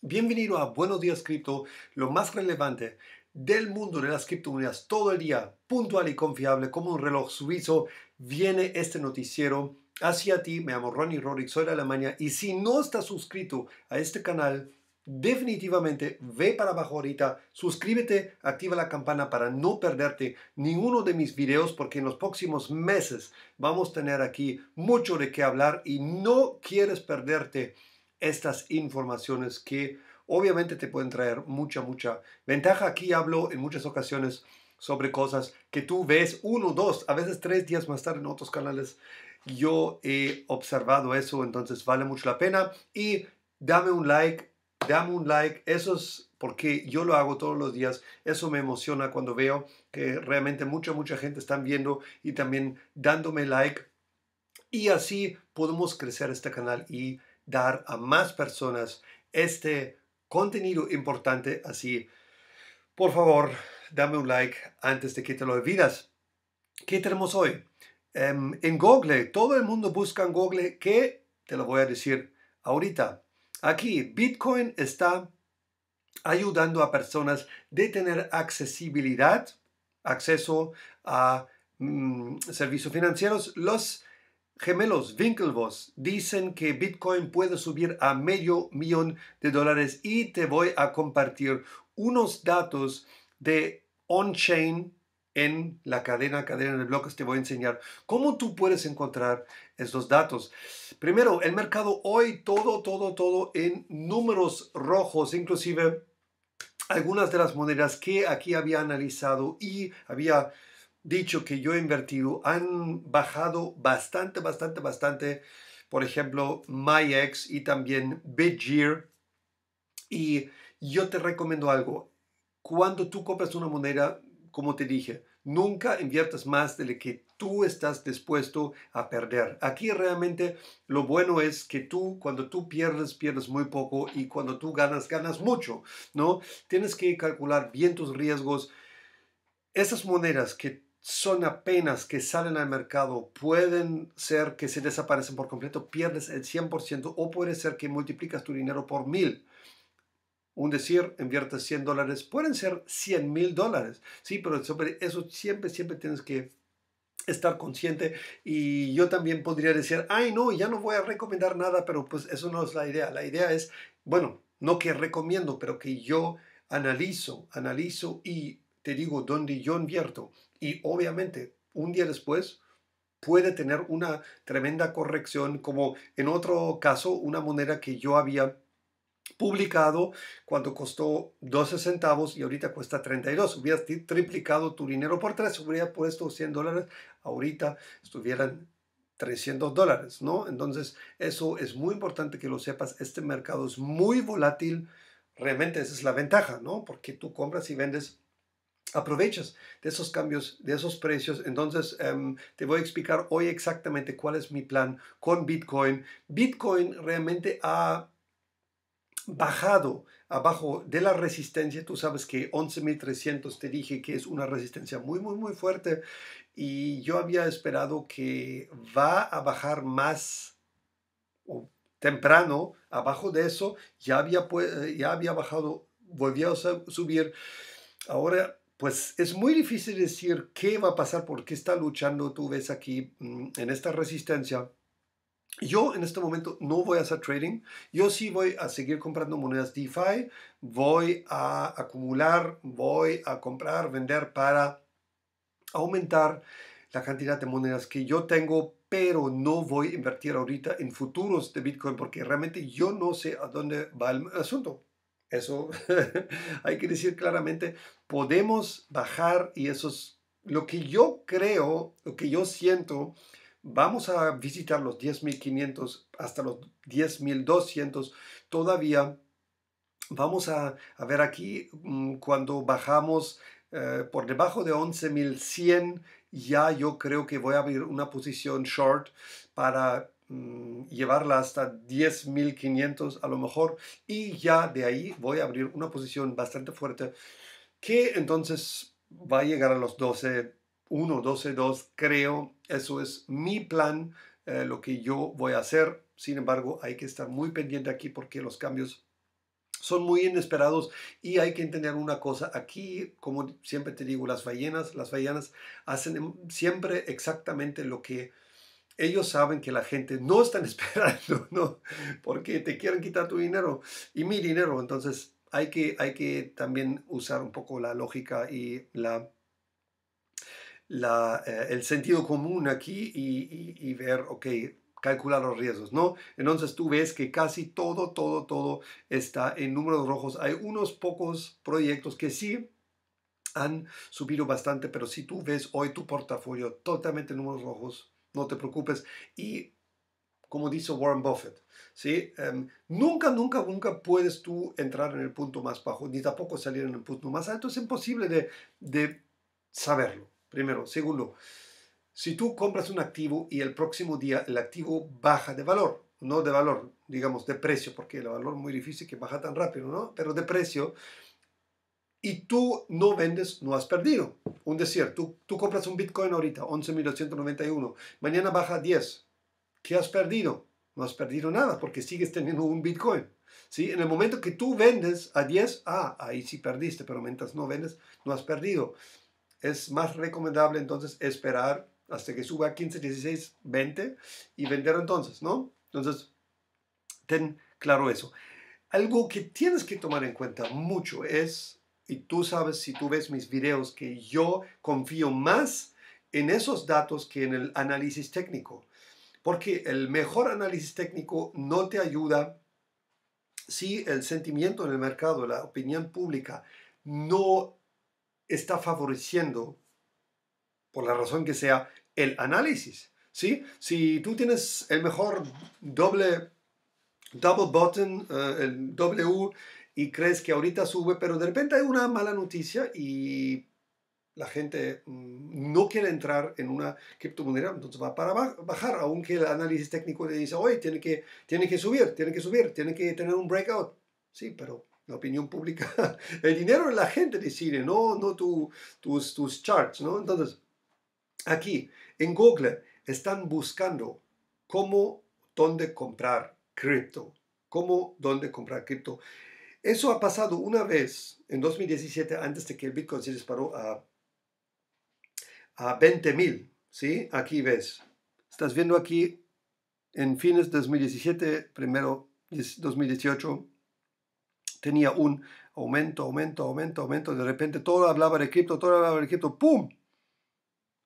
Bienvenido a Buenos Días Cripto, lo más relevante del mundo de las criptomonedas todo el día, puntual y confiable como un reloj suizo, viene este noticiero hacia ti. Me llamo Ronnie Rodríguez, soy de Alemania y si no estás suscrito a este canal, definitivamente ve para abajo ahorita, suscríbete, activa la campana para no perderte ninguno de mis videos porque en los próximos meses vamos a tener aquí mucho de qué hablar y no quieres perderte estas informaciones que obviamente te pueden traer mucha, mucha ventaja. Aquí hablo en muchas ocasiones sobre cosas que tú ves uno, dos, a veces tres días más tarde en otros canales. Yo he observado eso, entonces vale mucho la pena. Y dame un like, dame un like. Eso es porque yo lo hago todos los días. Eso me emociona cuando veo que realmente mucha, mucha gente está viendo y también dándome like. Y así podemos crecer este canal y dar a más personas este contenido importante. Así, por favor, dame un like antes de que te lo olvidas. ¿Qué tenemos hoy? Em, en Google, todo el mundo busca en Google ¿Qué? te lo voy a decir ahorita, aquí Bitcoin está ayudando a personas de tener accesibilidad, acceso a mm, servicios financieros, los gemelos Winklevoss dicen que Bitcoin puede subir a medio millón de dólares y te voy a compartir unos datos de on-chain en la cadena, cadena de bloques. Te voy a enseñar cómo tú puedes encontrar estos datos. Primero, el mercado hoy, todo, todo, todo en números rojos, inclusive algunas de las monedas que aquí había analizado y había dicho que yo he invertido han bajado bastante, bastante, bastante. Por ejemplo, MyEx y también Bitgear. Y yo te recomiendo algo. Cuando tú compras una moneda, como te dije, nunca inviertas más de lo que tú estás dispuesto a perder. Aquí realmente lo bueno es que tú, cuando tú pierdes, pierdes muy poco y cuando tú ganas, ganas mucho, ¿no? Tienes que calcular bien tus riesgos. Esas monedas que son apenas que salen al mercado, pueden ser que se desaparecen por completo, pierdes el 100% o puede ser que multiplicas tu dinero por mil. Un decir, inviertes 100 dólares, pueden ser 100 mil dólares, sí, pero eso siempre, siempre tienes que estar consciente y yo también podría decir, ay no, ya no voy a recomendar nada, pero pues eso no es la idea. La idea es, bueno, no que recomiendo, pero que yo analizo, analizo y te digo dónde yo invierto y obviamente un día después puede tener una tremenda corrección, como en otro caso, una moneda que yo había publicado cuando costó 12 centavos y ahorita cuesta 32. Hubieras triplicado tu dinero por tres hubiera puesto 100 dólares, ahorita estuvieran 300 dólares, ¿no? Entonces, eso es muy importante que lo sepas. Este mercado es muy volátil. Realmente esa es la ventaja, ¿no? Porque tú compras y vendes aprovechas de esos cambios, de esos precios. Entonces, em, te voy a explicar hoy exactamente cuál es mi plan con Bitcoin. Bitcoin realmente ha bajado abajo de la resistencia. Tú sabes que 11.300 te dije que es una resistencia muy, muy, muy fuerte. Y yo había esperado que va a bajar más temprano abajo de eso. Ya había, ya había bajado, volvió a subir. Ahora pues es muy difícil decir qué va a pasar, por qué está luchando, tú ves aquí mm, en esta resistencia. Yo en este momento no voy a hacer trading, yo sí voy a seguir comprando monedas DeFi, voy a acumular, voy a comprar, vender para aumentar la cantidad de monedas que yo tengo, pero no voy a invertir ahorita en futuros de Bitcoin porque realmente yo no sé a dónde va el asunto. Eso hay que decir claramente, podemos bajar y eso es lo que yo creo, lo que yo siento. Vamos a visitar los 10.500 hasta los 10.200 todavía. Vamos a, ver aquí mm, cuando bajamos eh, por debajo de 11.100, ya yo creo que voy a abrir una posición short para Mm, llevarla hasta 10.500 a lo mejor y ya de ahí voy a abrir una posición bastante fuerte que entonces va a llegar a los 12.1, 12.2 creo. Eso es mi plan, eh, lo que yo voy a hacer. Sin embargo, hay que estar muy pendiente aquí porque los cambios son muy inesperados y hay que entender una cosa. Aquí, como siempre te digo, las ballenas, las ballenas hacen siempre exactamente lo que ellos saben que la gente no están esperando, ¿no? Porque te quieren quitar tu dinero y mi dinero. Entonces hay que, hay que también usar un poco la lógica y la, la eh, el sentido común aquí y, y, ver, ok, calcular los riesgos, ¿no? Entonces tú ves que casi todo, todo, todo está en números rojos. Hay unos pocos proyectos que sí han subido bastante, pero si tú ves hoy tu portafolio totalmente en números rojos, no te preocupes. Y como dice Warren Buffett, ¿sí? Em, nunca, nunca, nunca puedes tú entrar en el punto más bajo, ni tampoco salir en el punto más alto. Es imposible de, saberlo, primero. Segundo, si tú compras un activo y el próximo día el activo baja de valor, no de valor, digamos, de precio, porque el valor muy difícil que baja tan rápido, ¿no? Pero de precio, y tú no vendes, no has perdido. Un decir, tú, tú compras un Bitcoin ahorita, 11.891, mañana baja a 10. ¿Qué has perdido? No has perdido nada porque sigues teniendo un Bitcoin. ¿sí? En el momento que tú vendes a 10, ah, ahí sí perdiste, pero mientras no vendes, no has perdido. Es más recomendable entonces esperar hasta que suba a 15, 16, 20 y vender entonces, ¿no? Entonces, ten claro eso. Algo que tienes que tomar en cuenta mucho es y tú sabes si tú ves mis videos que yo confío más en esos datos que en el análisis técnico. Porque el mejor análisis técnico no te ayuda si el sentimiento en el mercado, la opinión pública, no está favoreciendo, por la razón que sea, el análisis. ¿sí? Si tú tienes el mejor doble, double button, eh, el W y crees que ahorita sube, pero de repente hay una mala noticia y la gente mm, no quiere entrar en una criptomoneda, entonces va para bajar, aunque el análisis técnico le dice, oye, tiene que, tiene que subir, tiene que subir, tiene que tener un breakout. Sí, pero la opinión pública, el dinero de la gente decide, no, no tus, tus charts, ¿no? Entonces, aquí, en Google, están buscando cómo, dónde comprar cripto, cómo, dónde comprar cripto. Eso ha pasado una vez en 2017, antes de que el Bitcoin se disparó a, a 20.000. ¿sí? Aquí ves. Estás viendo aquí en fines de 2017, primero 2018, tenía un aumento, aumento, aumento, aumento. De repente todo hablaba de cripto, todo hablaba de cripto. ¡Pum!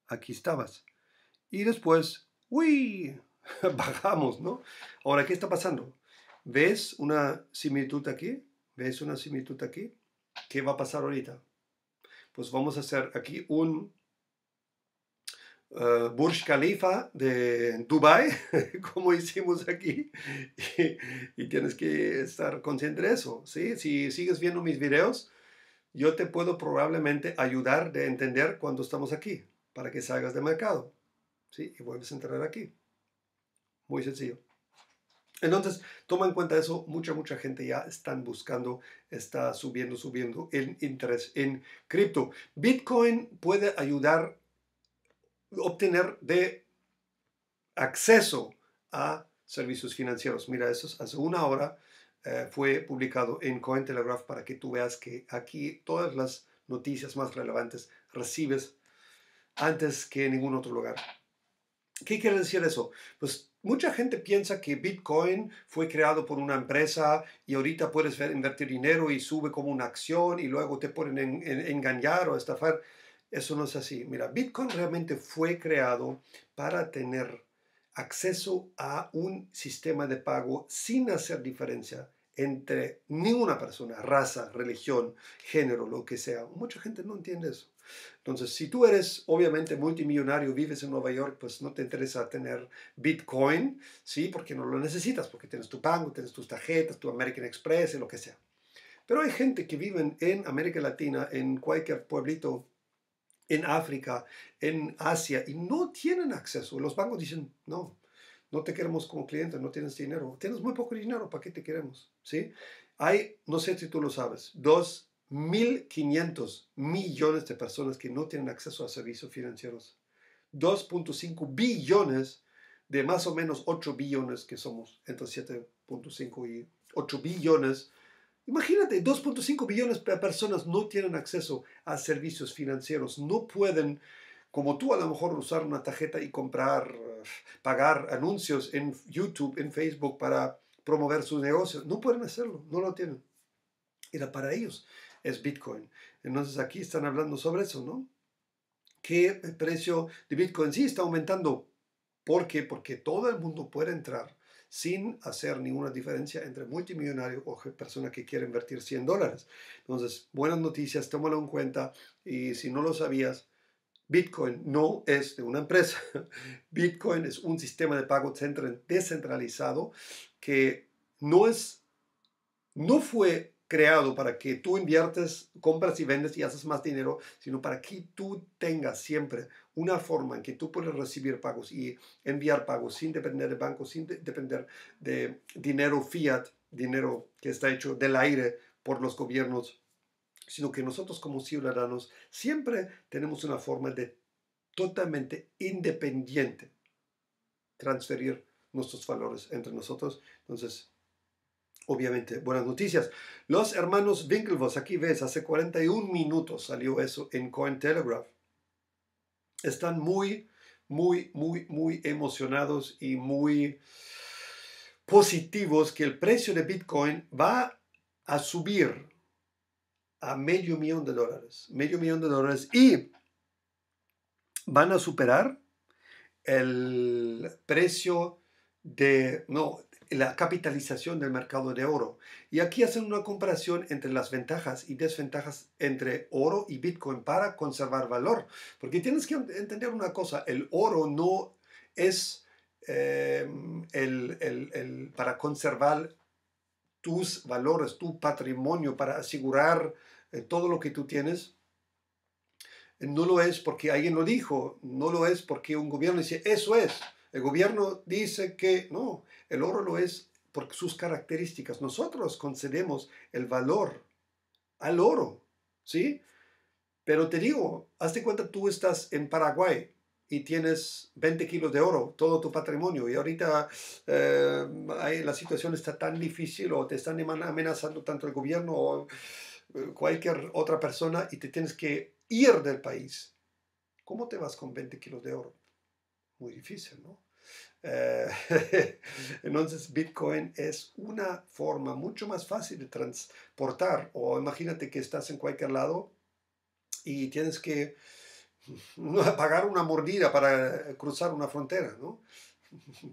Aquí estabas. Y después, ¡uy! Bajamos, ¿no? Ahora, ¿qué está pasando? ¿Ves una similitud aquí? ¿Ves una similitud aquí? ¿Qué va a pasar ahorita? Pues vamos a hacer aquí un eh, Burj Khalifa de Dubai, como hicimos aquí. y, tienes que estar consciente de eso. ¿sí? Si sigues viendo mis videos, yo te puedo probablemente ayudar de entender cuando estamos aquí, para que salgas de mercado. ¿sí? Y vuelves a entrar aquí. Muy sencillo. Entonces, toma en cuenta eso, mucha, mucha gente ya están buscando, está subiendo, subiendo el interés en cripto. Bitcoin puede ayudar a obtener de acceso a servicios financieros. Mira, eso hace una hora eh, fue publicado en Cointelegraph para que tú veas que aquí todas las noticias más relevantes recibes antes que en ningún otro lugar. ¿Qué quiere decir eso? Pues Mucha gente piensa que Bitcoin fue creado por una empresa y ahorita puedes invertir dinero y sube como una acción y luego te pueden en, engañar o estafar. Eso no es así. Mira, Bitcoin realmente fue creado para tener acceso a un sistema de pago sin hacer diferencia entre ninguna persona, raza, religión, género, lo que sea. Mucha gente no entiende eso. Entonces, si tú eres obviamente multimillonario, vives en Nueva York, pues no te interesa tener Bitcoin, ¿sí? Porque no lo necesitas, porque tienes tu banco, tienes tus tarjetas, tu American Express y lo que sea. Pero hay gente que vive en América Latina, en cualquier pueblito, en África, en Asia, y no tienen acceso. Los bancos dicen, no, no te queremos como cliente, no tienes dinero, tienes muy poco dinero, ¿para qué te queremos? ¿Sí? Hay, no sé si tú lo sabes, dos 1.500 millones de personas que no tienen acceso a servicios financieros. 2.5 billones de más o menos 8 billones que somos, entre 7.5 y 8 billones. Imagínate, 2.5 billones de personas no tienen acceso a servicios financieros, no pueden, como tú a lo mejor, usar una tarjeta y comprar, pagar anuncios en YouTube, en Facebook para promover sus negocios. No pueden hacerlo, no lo tienen. Era para ellos es Bitcoin. Entonces aquí están hablando sobre eso, ¿no? Que el precio de Bitcoin sí está aumentando. ¿Por qué? Porque todo el mundo puede entrar sin hacer ninguna diferencia entre multimillonario o persona que quiere invertir 100 dólares. Entonces, buenas noticias, tómalo en cuenta y si no lo sabías, Bitcoin no es de una empresa. Bitcoin es un sistema de pago descentralizado que no es no fue creado para que tú inviertes, compras y vendes y haces más dinero, sino para que tú tengas siempre una forma en que tú puedes recibir pagos y enviar pagos sin depender de bancos, sin depender de dinero fiat, dinero que está hecho del aire por los gobiernos, sino que nosotros como ciudadanos siempre tenemos una forma de totalmente independiente transferir nuestros valores entre nosotros. Entonces, obviamente, buenas noticias. Los hermanos Winklevoss, aquí ves, hace 41 minutos salió eso en Cointelegraph. Están muy, muy, muy, muy emocionados y muy positivos que el precio de Bitcoin va a subir a medio millón de dólares. Medio millón de dólares y van a superar el precio de, no, la capitalización del mercado de oro. Y aquí hacen una comparación entre las ventajas y desventajas entre oro y Bitcoin para conservar valor. Porque tienes que entender una cosa, el oro no es eh, el, para conservar tus valores, tu patrimonio, para asegurar eh, todo lo que tú tienes. No lo es porque alguien lo dijo, no lo es porque un gobierno dice, eso es el gobierno dice que no, el oro lo es por sus características. Nosotros concedemos el valor al oro, ¿sí? Pero te digo, hazte cuenta, tú estás en Paraguay y tienes 20 kilos de oro, todo tu patrimonio, y ahorita eh, la situación está tan difícil o te están amenazando tanto el gobierno o eh, cualquier otra persona y te tienes que ir del país. ¿Cómo te vas con 20 kilos de oro? muy difícil, ¿no? Eh, entonces Bitcoin es una forma mucho más fácil de transportar o imagínate que estás en cualquier lado y tienes que pagar una mordida para cruzar una frontera, ¿no?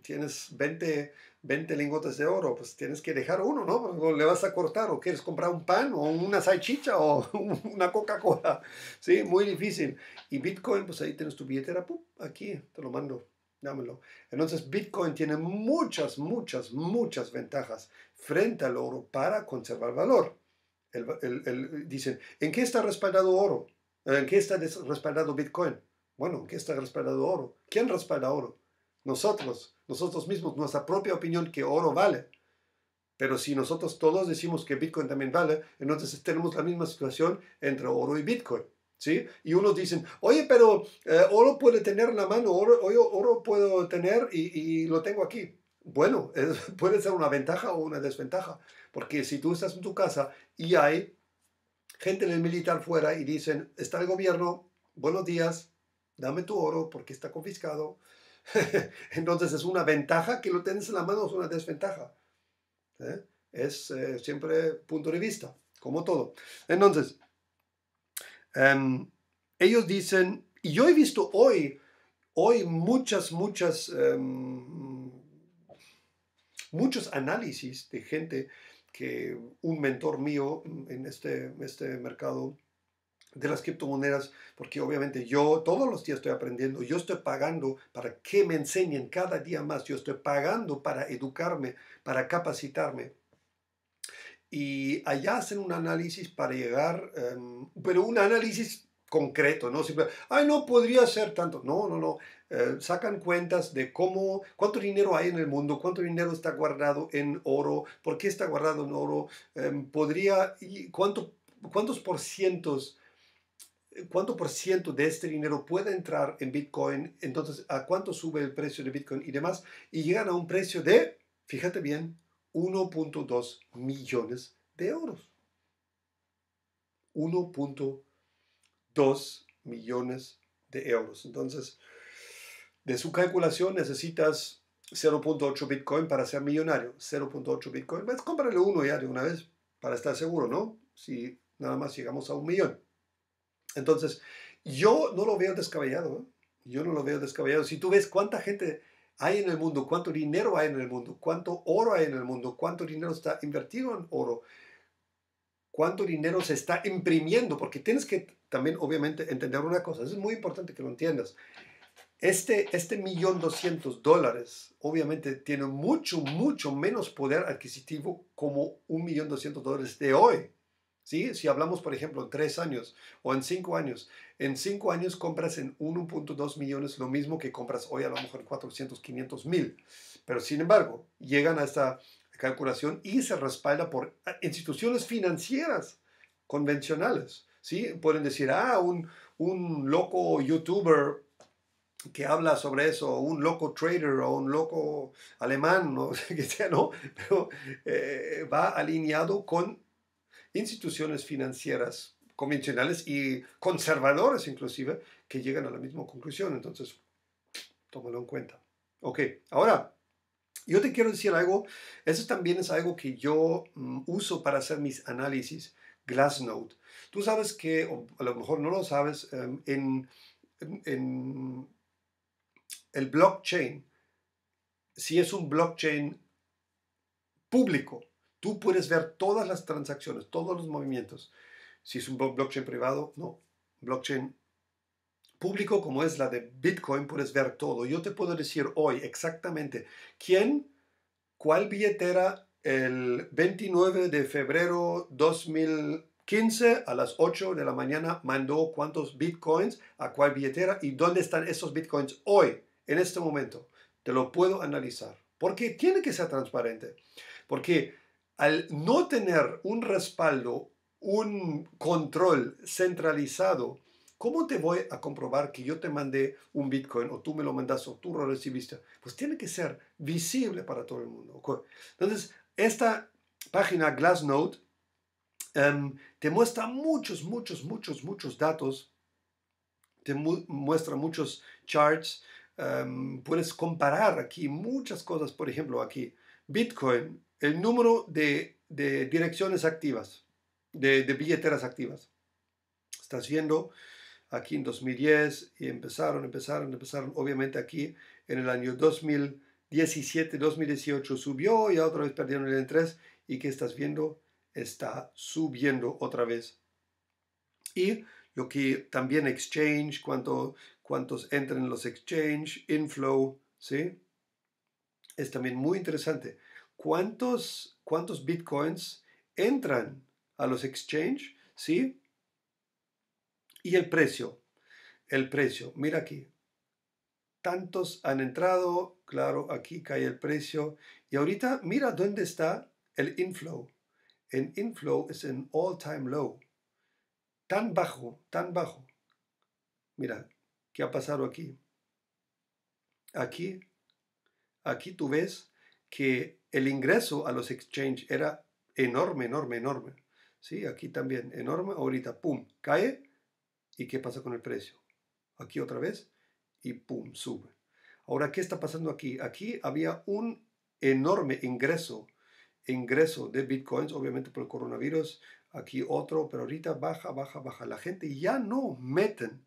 tienes 20, 20 lingotes de oro, pues tienes que dejar uno, pues, ¿no? Le vas a cortar o quieres comprar un pan o una salchicha o una Coca-Cola. Sí, muy difícil. Y Bitcoin, pues ahí tienes tu billetera, aquí te lo mando, dámelo. Entonces Bitcoin tiene muchas, muchas, muchas ventajas frente al oro para conservar valor. el, el, dicen, ¿en qué está respaldado oro? ¿En qué está respaldado Bitcoin? Bueno, ¿en qué está respaldado oro? ¿Quién respalda oro? Nosotros, nosotros mismos, nuestra propia opinión que oro vale. Pero si nosotros todos decimos que Bitcoin también vale, entonces tenemos la misma situación entre oro y Bitcoin. ¿Sí? Y unos dicen, oye, pero eh, oro puede tener la mano, oro, oro puedo tener y, lo tengo aquí. Bueno, puede ser una ventaja o una desventaja, porque si tú estás en tu casa y hay gente del militar fuera y dicen, está el gobierno, buenos días, dame tu oro porque está confiscado, Entonces, ¿es una ventaja que lo tienes en la mano o es una desventaja? ¿Eh? Es eh, siempre punto de vista, como todo. Entonces, em, ellos dicen, y yo he visto hoy, hoy muchas, muchas, em, muchos análisis de gente que un mentor mío en este, este mercado de las criptomonedas, porque obviamente yo todos los días estoy aprendiendo, yo estoy pagando para que me enseñen cada día más, yo estoy pagando para educarme, para capacitarme. Y allá hacen un análisis para llegar, em, pero un análisis concreto, no siempre, ay, no podría ser tanto, no, no, no, eh, sacan cuentas de cómo, cuánto dinero hay en el mundo, cuánto dinero está guardado en oro, por qué está guardado en oro, em, podría, y cuánto, cuántos por cientos cuánto por ciento de este dinero puede entrar en Bitcoin, entonces a cuánto sube el precio de Bitcoin y demás, y llegan a un precio de, fíjate bien, 1.2 millones de euros. 1.2 millones de euros. Entonces, de su calculación necesitas 0.8 Bitcoin para ser millonario. 0.8 Bitcoin. Pues cómprale uno ya de una vez para estar seguro, ¿no? Si nada más llegamos a un millón. Entonces, yo no lo veo descabellado. ¿eh? Yo no lo veo descabellado. Si tú ves cuánta gente hay en el mundo, cuánto dinero hay en el mundo, cuánto oro hay en el mundo, cuánto dinero está invertido en oro, cuánto dinero se está imprimiendo, porque tienes que también obviamente entender una cosa, es muy importante que lo entiendas. Este, este millón doscientos dólares obviamente tiene mucho, mucho menos poder adquisitivo como un millón doscientos dólares de hoy. Si hablamos, por ejemplo, en tres años o en cinco años, en cinco años compras en 1.2 millones lo mismo que compras hoy, a lo mejor en 400, 500 mil. Pero sin embargo, llegan a esta calculación y se respalda por ah, instituciones financieras convencionales. ¿sí? Pueden decir, ah, un, un loco youtuber que habla sobre eso, un loco trader o un loco alemán, no sé qué sea, ¿no? Pero eh, va alineado con instituciones financieras convencionales y conservadores inclusive que llegan a la misma conclusión. Entonces, tómalo en cuenta. Ok, ahora, yo te quiero decir algo, eso también es algo que yo mm, uso para hacer mis análisis, Glassnode. Tú sabes que, o a lo mejor no lo sabes, em, en, en el blockchain, si es un blockchain público, Tú puedes ver todas las transacciones, todos los movimientos. Si es un blockchain privado, no. Blockchain público como es la de Bitcoin, puedes ver todo. Yo te puedo decir hoy exactamente quién, cuál billetera el 29 de febrero 2015 a las 8 de la mañana mandó cuántos bitcoins a cuál billetera y dónde están esos bitcoins hoy, en este momento. Te lo puedo analizar. Porque tiene que ser transparente. Porque al no tener un respaldo, un control centralizado, ¿cómo te voy a comprobar que yo te mandé un Bitcoin o tú me lo mandaste o tú lo recibiste? Pues tiene que ser visible para todo el mundo. Entonces, esta página Glassnode em, te muestra muchos, muchos, muchos, muchos datos, te muestra muchos charts, em, puedes comparar aquí muchas cosas, por ejemplo, aquí Bitcoin el número de, direcciones activas, de, de, billeteras activas. Estás viendo aquí en 2010 y empezaron, empezaron, empezaron. Obviamente aquí en el año 2017, 2018 subió y otra vez perdieron el 3 y que estás viendo está subiendo otra vez. Y lo que también exchange, cuánto, cuántos entran en los exchange, inflow, ¿sí? Es también muy interesante cuántos, cuántos bitcoins entran a los exchange, ¿sí? Y el precio, el precio, mira aquí. Tantos han entrado, claro, aquí cae el precio. Y ahorita mira dónde está el inflow. El inflow es en all time low. Tan bajo, tan bajo. Mira, ¿qué ha pasado aquí? Aquí, aquí tú ves que el ingreso a los exchanges era enorme, enorme, enorme. ¿Sí? Aquí también enorme, ahorita, ¡pum!, cae. ¿Y qué pasa con el precio? Aquí otra vez y ¡pum!, sube. Ahora, ¿qué está pasando aquí? Aquí había un enorme ingreso, ingreso de bitcoins, obviamente por el coronavirus, aquí otro, pero ahorita baja, baja, baja. La gente ya no meten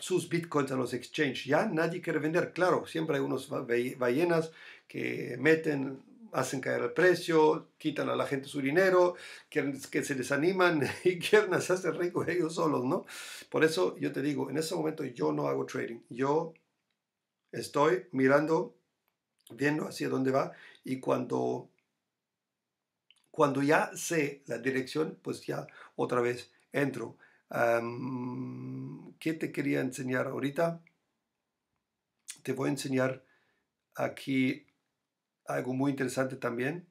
sus bitcoins a los exchanges. Ya nadie quiere vender, claro, siempre hay unos ballenas que meten, hacen caer el precio, quitan a la gente su dinero, quieren que se animan y quieren hacerse ricos ellos solos, ¿no? Por eso yo te digo, en ese momento yo no hago trading, yo estoy mirando, viendo hacia dónde va y cuando, cuando ya sé la dirección, pues ya otra vez entro. ¿Qué te quería enseñar ahorita? Te voy a enseñar aquí algo muy interesante también.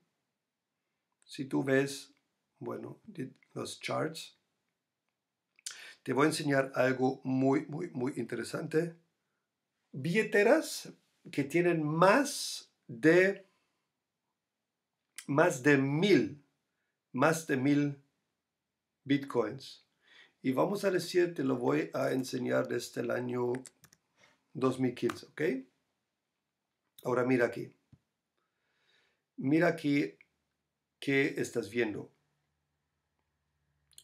Si tú ves, bueno, los charts, te voy a enseñar algo muy, muy, muy interesante. Billeteras que tienen más de, más de mil, más de mil bitcoins. Y vamos a decir, te lo voy a enseñar desde el año 2015, ¿ok? Ahora mira aquí. Mira aquí qué estás viendo.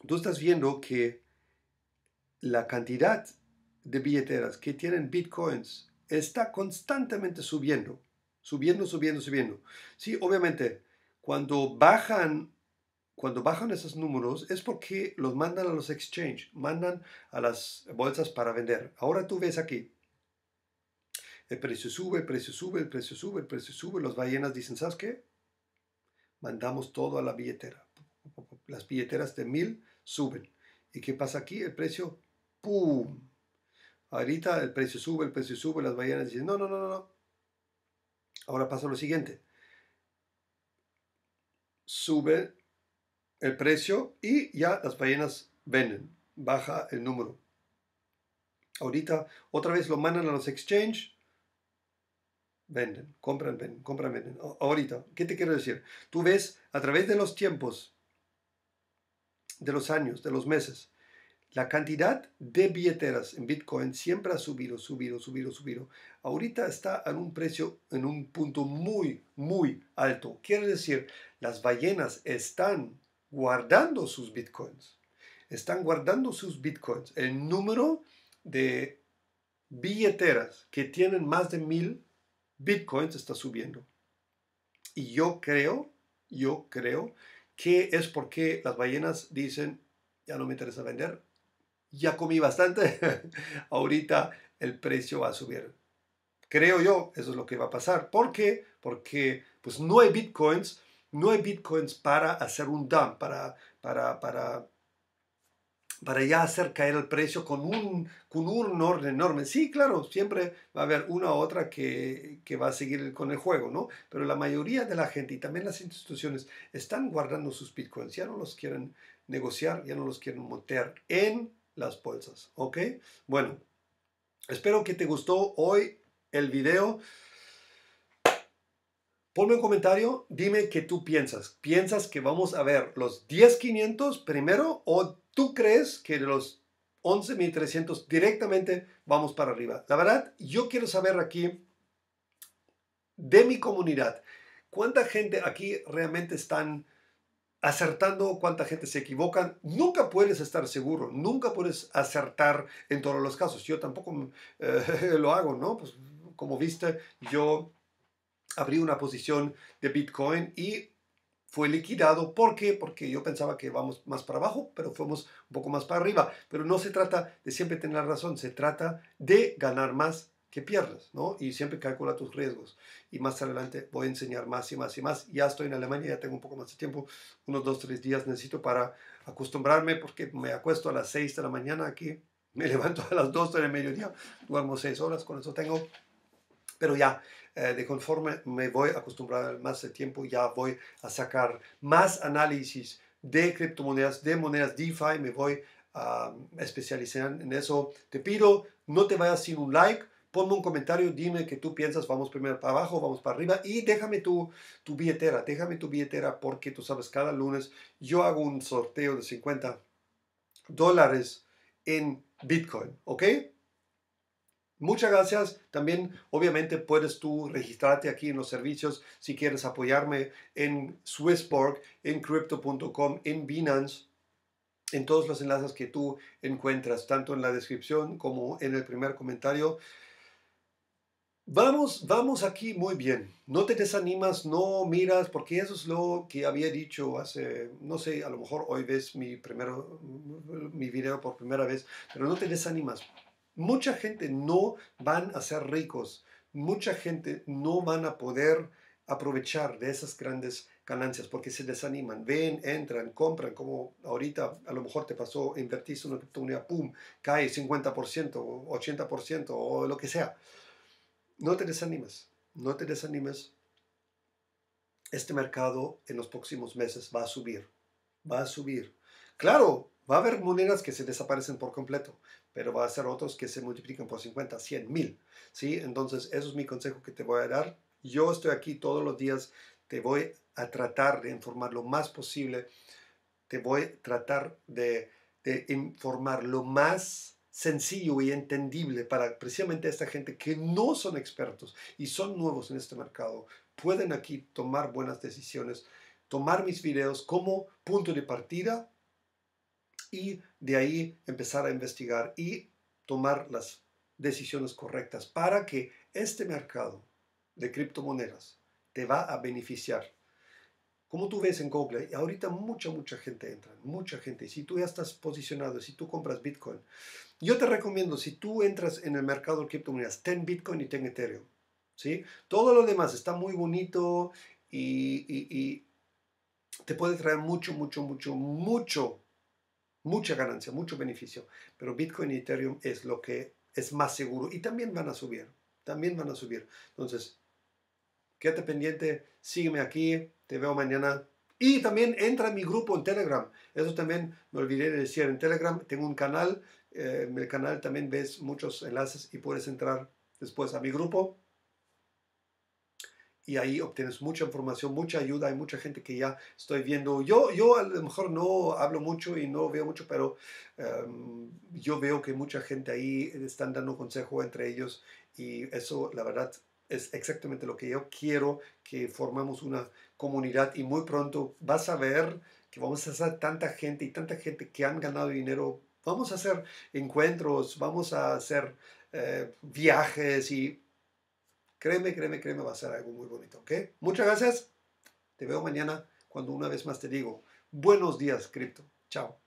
Tú estás viendo que la cantidad de billeteras que tienen bitcoins está constantemente subiendo, subiendo, subiendo, subiendo. Sí, obviamente, cuando bajan cuando bajan esos números es porque los mandan a los exchange, mandan a las bolsas para vender. Ahora tú ves aquí, el precio sube, el precio sube, el precio sube, el precio sube, Las ballenas dicen, ¿sabes qué? Mandamos todo a la billetera. Las billeteras de mil suben. ¿Y qué pasa aquí? El precio, ¡pum! Ahorita el precio sube, el precio sube, las ballenas dicen, no, no, no, no. Ahora pasa lo siguiente. Sube el precio y ya las ballenas venden, baja el número. Ahorita otra vez lo mandan a los exchange, venden, compran, venden, compran, venden. Ahorita, ¿qué te quiero decir? Tú ves a través de los tiempos, de los años, de los meses, la cantidad de billeteras en Bitcoin siempre ha subido, subido, subido, subido. Ahorita está en un precio, en un punto muy, muy alto. Quiere decir, las ballenas están guardando sus bitcoins. Están guardando sus bitcoins. El número de billeteras que tienen más de mil bitcoins está subiendo. Y yo creo, yo creo que es porque las ballenas dicen, ya no me interesa vender, ya comí bastante, ahorita el precio va a subir. Creo yo, eso es lo que va a pasar. ¿Por qué? Porque pues no hay bitcoins no hay bitcoins para hacer un dump, para, para, para, ya hacer caer el precio con un, orden enorme. Sí, claro, siempre va a haber una u otra que, que, va a seguir con el juego, ¿no? Pero la mayoría de la gente y también las instituciones están guardando sus bitcoins, ya no los quieren negociar, ya no los quieren meter en las bolsas, ¿ok? Bueno, espero que te gustó hoy el video. Ponme un comentario, dime qué tú piensas. ¿Piensas que vamos a ver los 10.500 primero o tú crees que los 11.300 directamente vamos para arriba? La verdad, yo quiero saber aquí de mi comunidad, ¿cuánta gente aquí realmente están acertando, cuánta gente se equivocan. Nunca puedes estar seguro, nunca puedes acertar en todos los casos. Yo tampoco eh, lo hago, ¿no? Pues como viste, yo abrí una posición de Bitcoin y fue liquidado. ¿Por qué? Porque yo pensaba que vamos más para abajo, pero fuimos un poco más para arriba. Pero no se trata de siempre tener razón, se trata de ganar más que pierdas, ¿no? Y siempre calcula tus riesgos. Y más adelante voy a enseñar más y más y más. Ya estoy en Alemania, ya tengo un poco más de tiempo, unos dos, tres días necesito para acostumbrarme porque me acuesto a las seis de la mañana aquí, me levanto a las dos la mediodía, duermo seis horas, con eso tengo. Pero ya, eh, de conforme me voy a acostumbrar más de tiempo, ya voy a sacar más análisis de criptomonedas, de monedas DeFi, me voy a especializar en eso. Te pido, no te vayas sin un like, ponme un comentario, dime qué tú piensas, vamos primero para abajo, vamos para arriba y déjame tu, tu billetera, déjame tu billetera porque tú sabes, cada lunes yo hago un sorteo de 50 dólares en Bitcoin, ¿ok? Muchas gracias. También, obviamente, puedes tú registrarte aquí en los servicios si quieres apoyarme en Swissborg, en crypto.com, en Binance, en todos los enlaces que tú encuentras, tanto en la descripción como en el primer comentario. Vamos, vamos aquí muy bien. No te desanimas, no miras, porque eso es lo que había dicho hace, no sé, a lo mejor hoy ves mi, primero, mi video por primera vez, pero no te desanimas. Mucha gente no van a ser ricos, mucha gente no van a poder aprovechar de esas grandes ganancias porque se desaniman, ven, entran, compran, como ahorita a lo mejor te pasó, invertiste una criptomoneda, ¡pum!, cae 50%, 80% o lo que sea. No te desanimes, no te desanimes. Este mercado en los próximos meses va a subir, va a subir. Claro, va a haber monedas que se desaparecen por completo, pero va a ser otros que se multiplican por 50, 100 mil. ¿sí? Entonces, eso es mi consejo que te voy a dar. Yo estoy aquí todos los días, te voy a tratar de informar lo más posible, te voy a tratar de, de informar lo más sencillo y entendible para precisamente esta gente que no son expertos y son nuevos en este mercado, pueden aquí tomar buenas decisiones, tomar mis videos como punto de partida y de ahí empezar a investigar y tomar las decisiones correctas para que este mercado de criptomonedas te va a beneficiar. Como tú ves en Google, ahorita mucha, mucha gente entra, mucha gente. Y Si tú ya estás posicionado, si tú compras Bitcoin, yo te recomiendo, si tú entras en el mercado de criptomonedas, ten Bitcoin y ten Ethereum. ¿sí? Todo lo demás está muy bonito y, y te puede traer mucho, mucho, mucho, mucho mucha ganancia, mucho beneficio. Pero Bitcoin y Ethereum es lo que es más seguro y también van a subir, también van a subir. Entonces, quédate pendiente, sígueme aquí, te veo mañana. Y también entra a mi grupo en Telegram. Eso también me olvidé de decir. En Telegram tengo un canal. Eh, en el canal también ves muchos enlaces y puedes entrar después a mi grupo y ahí obtienes mucha información, mucha ayuda. Hay mucha gente que ya estoy viendo. Yo, yo a lo mejor no hablo mucho y no veo mucho, pero em, yo veo que mucha gente ahí están dando consejo entre ellos y eso, la verdad, es exactamente lo que yo quiero que formamos una comunidad y muy pronto vas a ver que vamos a hacer tanta gente y tanta gente que han ganado dinero. Vamos a hacer encuentros, vamos a hacer eh, viajes y Créeme, créeme, créeme, va a ser algo muy bonito, ¿ok? Muchas gracias. Te veo mañana cuando una vez más te digo, buenos días, cripto. Chao.